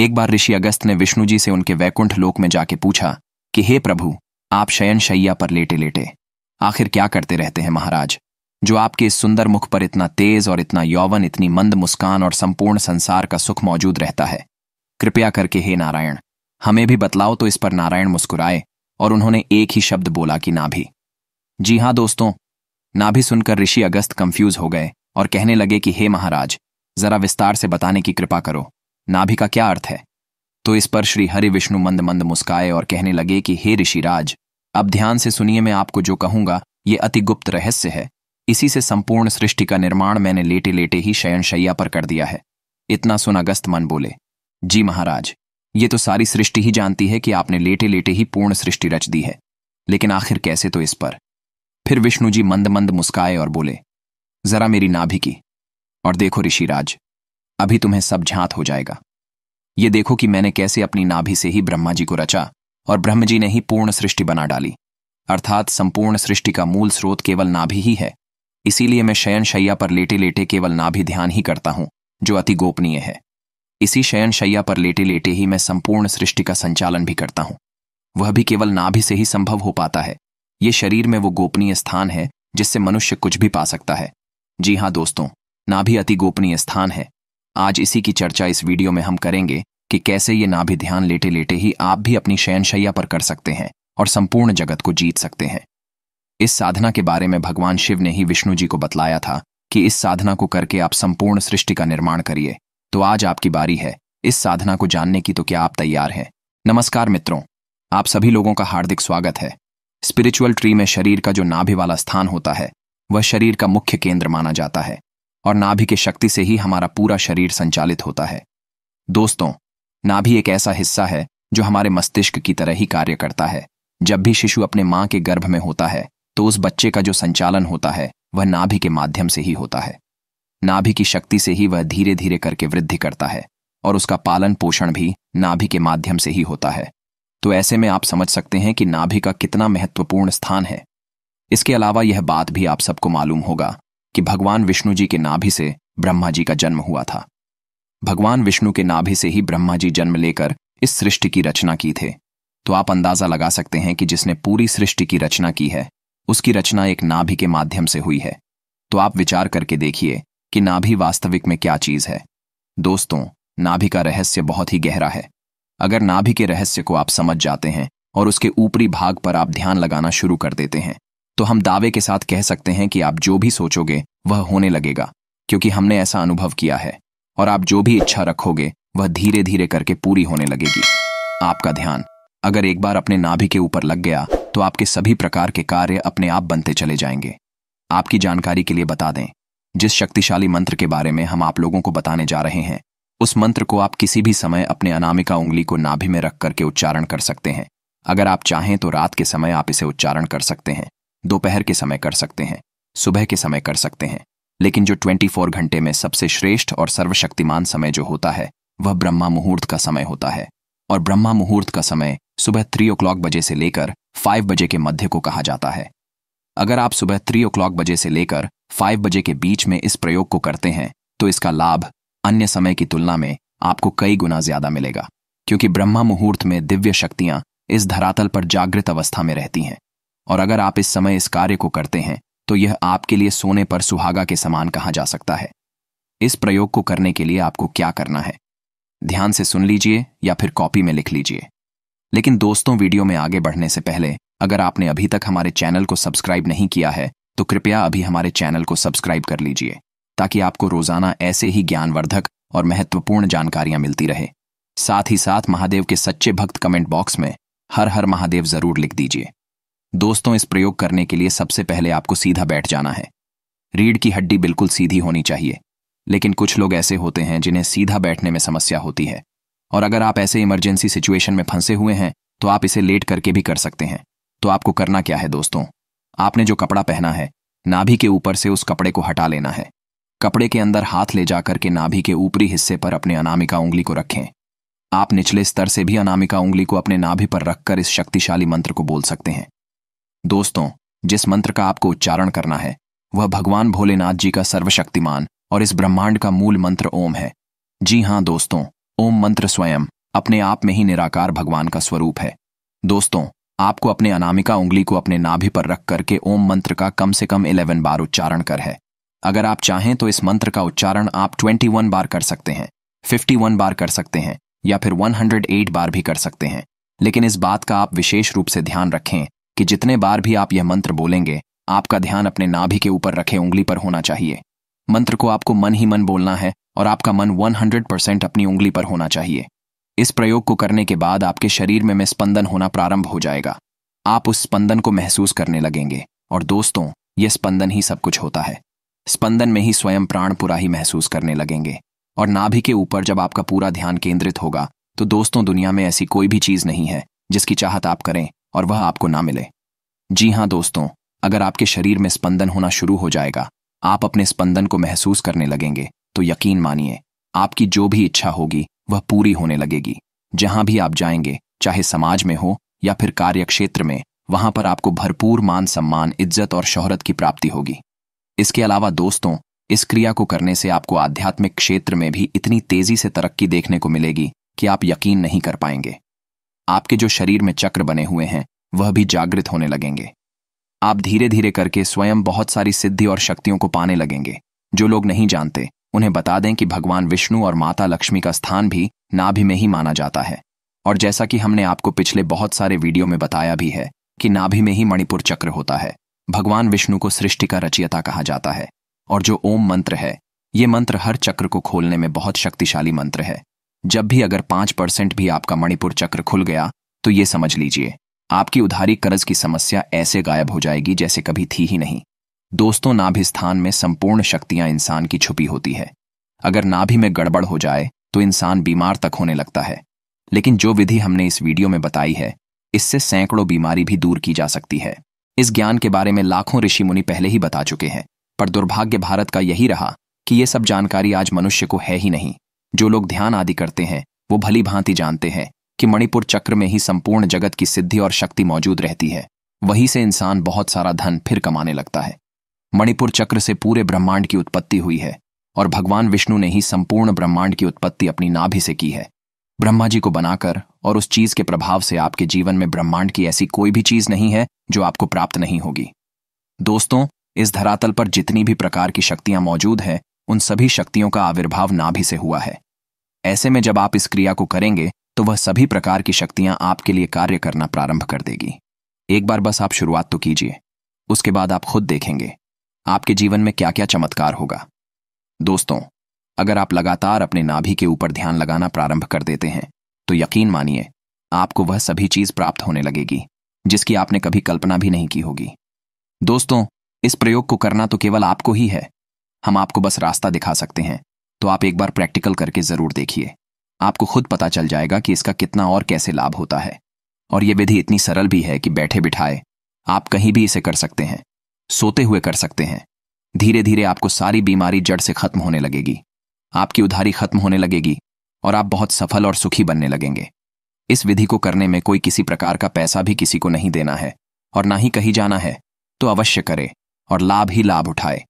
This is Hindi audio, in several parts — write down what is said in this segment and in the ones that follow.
एक बार ऋषि अगस्त ने विष्णु जी से उनके वैकुंठ लोक में जाके पूछा कि हे प्रभु आप शयन शैया पर लेटे लेटे आखिर क्या करते रहते हैं महाराज जो आपके इस सुंदर मुख पर इतना तेज और इतना यौवन इतनी मंद मुस्कान और संपूर्ण संसार का सुख मौजूद रहता है कृपया करके हे नारायण हमें भी बतलाओ तो इस पर नारायण मुस्कुराए और उन्होंने एक ही शब्द बोला कि नाभि जी हां दोस्तों नाभि सुनकर ऋषि अगस्त कंफ्यूज हो गए और कहने लगे कि हे महाराज जरा विस्तार से बताने की कृपा करो नाभि का क्या अर्थ है तो इस पर श्री हरि विष्णु मंद मंद मुस्काए और कहने लगे कि हे ऋषिराज अब ध्यान से सुनिए मैं आपको जो कहूंगा ये अति गुप्त रहस्य है इसी से संपूर्ण सृष्टि का निर्माण मैंने लेटे लेटे ही शयनशैया पर कर दिया है इतना सुन अगस्त मन बोले जी महाराज ये तो सारी सृष्टि ही जानती है कि आपने लेटे लेटे ही पूर्ण सृष्टि रच दी है लेकिन आखिर कैसे तो इस पर फिर विष्णु जी मंद मंद मुस्काए और बोले जरा मेरी नाभि की और देखो ऋषिराज अभी तुम्हें सब झांत हो जाएगा ये देखो कि मैंने कैसे अपनी नाभि से ही ब्रह्मा जी को रचा और ब्रह्म जी ने ही पूर्ण सृष्टि बना डाली अर्थात संपूर्ण सृष्टि का मूल स्रोत केवल नाभि ही है इसीलिए मैं शयन शैया पर लेटे लेटे केवल नाभि ध्यान ही करता हूं जो अति गोपनीय है इसी शयन शैया पर लेटे लेटे ही मैं संपूर्ण सृष्टि का संचालन भी करता हूं वह भी केवल नाभि से ही संभव हो पाता है ये शरीर में वो गोपनीय स्थान है जिससे मनुष्य कुछ भी पा सकता है जी हां दोस्तों नाभि अति गोपनीय स्थान है आज इसी की चर्चा इस वीडियो में हम करेंगे कि कैसे ये नाभि ध्यान लेटे लेटे ही आप भी अपनी शयनशैया पर कर सकते हैं और संपूर्ण जगत को जीत सकते हैं इस साधना के बारे में भगवान शिव ने ही विष्णु जी को बतलाया था कि इस साधना को करके आप संपूर्ण सृष्टि का निर्माण करिए तो आज आपकी बारी है इस साधना को जानने की तो क्या आप तैयार हैं नमस्कार मित्रों आप सभी लोगों का हार्दिक स्वागत है स्पिरिचुअल ट्री में शरीर का जो नाभि वाला स्थान होता है वह शरीर का मुख्य केंद्र माना जाता है और नाभि की शक्ति से ही हमारा पूरा शरीर संचालित होता है दोस्तों नाभि एक ऐसा हिस्सा है जो हमारे मस्तिष्क की तरह ही कार्य करता है जब भी शिशु अपने मां के गर्भ में होता है तो उस बच्चे का जो संचालन होता है वह नाभि के माध्यम से ही होता है नाभि की शक्ति से ही वह धीरे धीरे करके वृद्धि करता है और उसका पालन पोषण भी नाभि के माध्यम से ही होता है तो ऐसे में आप समझ सकते हैं कि नाभि का कितना महत्वपूर्ण स्थान है इसके अलावा यह बात भी आप सबको मालूम होगा कि भगवान विष्णु जी के नाभि से ब्रह्मा जी का जन्म हुआ था भगवान विष्णु के नाभि से ही ब्रह्मा जी जन्म लेकर इस सृष्टि की रचना की थे तो आप अंदाजा लगा सकते हैं कि जिसने पूरी सृष्टि की रचना की है उसकी रचना एक नाभि के माध्यम से हुई है तो आप विचार करके देखिए कि नाभि वास्तविक में क्या चीज है दोस्तों नाभि का रहस्य बहुत ही गहरा है अगर नाभि के रहस्य को आप समझ जाते हैं और उसके ऊपरी भाग पर आप ध्यान लगाना शुरू कर देते हैं तो हम दावे के साथ कह सकते हैं कि आप जो भी सोचोगे वह होने लगेगा क्योंकि हमने ऐसा अनुभव किया है और आप जो भी इच्छा रखोगे वह धीरे धीरे करके पूरी होने लगेगी आपका ध्यान अगर एक बार अपने नाभि के ऊपर लग गया तो आपके सभी प्रकार के कार्य अपने आप बनते चले जाएंगे आपकी जानकारी के लिए बता दें जिस शक्तिशाली मंत्र के बारे में हम आप लोगों को बताने जा रहे हैं उस मंत्र को आप किसी भी समय अपने अनामिका उंगली को नाभि में रख करके उच्चारण कर सकते हैं अगर आप चाहें तो रात के समय आप इसे उच्चारण कर सकते हैं दोपहर के समय कर सकते हैं सुबह के समय कर सकते हैं लेकिन जो 24 घंटे में सबसे श्रेष्ठ और सर्वशक्तिमान समय जो होता है वह ब्रह्मा मुहूर्त का समय होता है और ब्रह्मा मुहूर्त का समय सुबह थ्री ओ बजे से लेकर फाइव बजे के मध्य को कहा जाता है अगर आप सुबह थ्री ओ बजे से लेकर फाइव बजे के बीच में इस प्रयोग को करते हैं तो इसका लाभ अन्य समय की तुलना में आपको कई गुना ज्यादा मिलेगा क्योंकि ब्रह्मा मुहूर्त में दिव्य शक्तियां इस धरातल पर जागृत अवस्था में रहती हैं और अगर आप इस समय इस कार्य को करते हैं तो यह आपके लिए सोने पर सुहागा के समान कहा जा सकता है इस प्रयोग को करने के लिए आपको क्या करना है ध्यान से सुन लीजिए या फिर कॉपी में लिख लीजिए लेकिन दोस्तों वीडियो में आगे बढ़ने से पहले अगर आपने अभी तक हमारे चैनल को सब्सक्राइब नहीं किया है तो कृपया अभी हमारे चैनल को सब्सक्राइब कर लीजिए ताकि आपको रोजाना ऐसे ही ज्ञानवर्धक और महत्वपूर्ण जानकारियां मिलती रहे साथ ही साथ महादेव के सच्चे भक्त कमेंट बॉक्स में हर हर महादेव जरूर लिख दीजिए दोस्तों इस प्रयोग करने के लिए सबसे पहले आपको सीधा बैठ जाना है रीढ़ की हड्डी बिल्कुल सीधी होनी चाहिए लेकिन कुछ लोग ऐसे होते हैं जिन्हें सीधा बैठने में समस्या होती है और अगर आप ऐसे इमरजेंसी सिचुएशन में फंसे हुए हैं तो आप इसे लेट करके भी कर सकते हैं तो आपको करना क्या है दोस्तों आपने जो कपड़ा पहना है नाभि के ऊपर से उस कपड़े को हटा लेना है कपड़े के अंदर हाथ ले जाकर के नाभि के ऊपरी हिस्से पर अपने अनामिका उंगली को रखें आप निचले स्तर से भी अनामिका उंगली को अपने नाभि पर रखकर इस शक्तिशाली मंत्र को बोल सकते हैं दोस्तों जिस मंत्र का आपको उच्चारण करना है वह भगवान भोलेनाथ जी का सर्वशक्तिमान और इस ब्रह्मांड का मूल मंत्र ओम है जी हां दोस्तों ओम मंत्र स्वयं अपने आप में ही निराकार भगवान का स्वरूप है दोस्तों आपको अपने अनामिका उंगली को अपने नाभि पर रख करके ओम मंत्र का कम से कम इलेवन बार उच्चारण कर है अगर आप चाहें तो इस मंत्र का उच्चारण आप ट्वेंटी वन बार कर सकते हैं फिफ्टी वन बार कर सकते हैं या फिर वन हंड्रेड एट बार भी कर सकते हैं लेकिन इस बात का आप विशेष रूप से ध्यान रखें कि जितने बार भी आप यह मंत्र बोलेंगे आपका ध्यान अपने नाभि के ऊपर रखे उंगली पर होना चाहिए मंत्र को आपको मन ही मन बोलना है और आपका मन 100% अपनी उंगली पर होना चाहिए इस प्रयोग को करने के बाद आपके शरीर में, में स्पंदन होना प्रारंभ हो जाएगा आप उस स्पंदन को महसूस करने लगेंगे और दोस्तों यह स्पंदन ही सब कुछ होता है स्पंदन में ही स्वयं प्राण पूरा ही महसूस करने लगेंगे और नाभि के ऊपर जब आपका पूरा ध्यान केंद्रित होगा तो दोस्तों दुनिया में ऐसी कोई भी चीज नहीं है जिसकी चाहत आप करें और वह आपको ना मिले जी हां दोस्तों अगर आपके शरीर में स्पंदन होना शुरू हो जाएगा आप अपने स्पंदन को महसूस करने लगेंगे तो यकीन मानिए आपकी जो भी इच्छा होगी वह पूरी होने लगेगी जहां भी आप जाएंगे चाहे समाज में हो या फिर कार्य क्षेत्र में वहां पर आपको भरपूर मान सम्मान इज्जत और शोहरत की प्राप्ति होगी इसके अलावा दोस्तों इस क्रिया को करने से आपको आध्यात्मिक क्षेत्र में भी इतनी तेजी से तरक्की देखने को मिलेगी कि आप यकीन नहीं कर पाएंगे आपके जो शरीर में चक्र बने हुए हैं वह भी जागृत होने लगेंगे आप धीरे धीरे करके स्वयं बहुत सारी सिद्धि और शक्तियों को पाने लगेंगे जो लोग नहीं जानते उन्हें बता दें कि भगवान विष्णु और माता लक्ष्मी का स्थान भी नाभि में ही माना जाता है और जैसा कि हमने आपको पिछले बहुत सारे वीडियो में बताया भी है कि नाभि में ही मणिपुर चक्र होता है भगवान विष्णु को सृष्टि का रचियता कहा जाता है और जो ओम मंत्र है ये मंत्र हर चक्र को खोलने में बहुत शक्तिशाली मंत्र है जब भी अगर पांच परसेंट भी आपका मणिपुर चक्र खुल गया तो ये समझ लीजिए आपकी उधारी कर्ज की समस्या ऐसे गायब हो जाएगी जैसे कभी थी ही नहीं दोस्तों नाभिस्थान में संपूर्ण शक्तियां इंसान की छुपी होती है अगर नाभि में गड़बड़ हो जाए तो इंसान बीमार तक होने लगता है लेकिन जो विधि हमने इस वीडियो में बताई है इससे सैकड़ों बीमारी भी दूर की जा सकती है इस ज्ञान के बारे में लाखों ऋषि मुनि पहले ही बता चुके हैं पर दुर्भाग्य भारत का यही रहा कि ये सब जानकारी आज मनुष्य को है ही नहीं जो लोग ध्यान आदि करते हैं वो भली भांति जानते हैं कि मणिपुर चक्र में ही संपूर्ण जगत की सिद्धि और शक्ति मौजूद रहती है वहीं से इंसान बहुत सारा धन फिर कमाने लगता है मणिपुर चक्र से पूरे ब्रह्मांड की उत्पत्ति हुई है और भगवान विष्णु ने ही संपूर्ण ब्रह्मांड की उत्पत्ति अपनी नाभि से की है ब्रह्मा जी को बनाकर और उस चीज के प्रभाव से आपके जीवन में ब्रह्मांड की ऐसी कोई भी चीज नहीं है जो आपको प्राप्त नहीं होगी दोस्तों इस धरातल पर जितनी भी प्रकार की शक्तियां मौजूद हैं उन सभी शक्तियों का आविर्भाव नाभि से हुआ है ऐसे में जब आप इस क्रिया को करेंगे तो वह सभी प्रकार की शक्तियां आपके लिए कार्य करना प्रारंभ कर देगी एक बार बस आप शुरुआत तो कीजिए उसके बाद आप खुद देखेंगे आपके जीवन में क्या क्या चमत्कार होगा दोस्तों अगर आप लगातार अपने नाभि के ऊपर ध्यान लगाना प्रारंभ कर देते हैं तो यकीन मानिए आपको वह सभी चीज प्राप्त होने लगेगी जिसकी आपने कभी कल्पना भी नहीं की होगी दोस्तों इस प्रयोग को करना तो केवल आपको ही है हम आपको बस रास्ता दिखा सकते हैं तो आप एक बार प्रैक्टिकल करके जरूर देखिए आपको खुद पता चल जाएगा कि इसका कितना और कैसे लाभ होता है और यह विधि इतनी सरल भी है कि बैठे बिठाए आप कहीं भी इसे कर सकते हैं सोते हुए कर सकते हैं धीरे धीरे आपको सारी बीमारी जड़ से खत्म होने लगेगी आपकी उधारी खत्म होने लगेगी और आप बहुत सफल और सुखी बनने लगेंगे इस विधि को करने में कोई किसी प्रकार का पैसा भी किसी को नहीं देना है और ना ही कहीं जाना है तो अवश्य करे और लाभ ही लाभ उठाए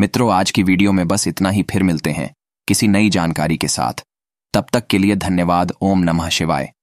मित्रों आज की वीडियो में बस इतना ही फिर मिलते हैं किसी नई जानकारी के साथ तब तक के लिए धन्यवाद ओम नमः शिवाय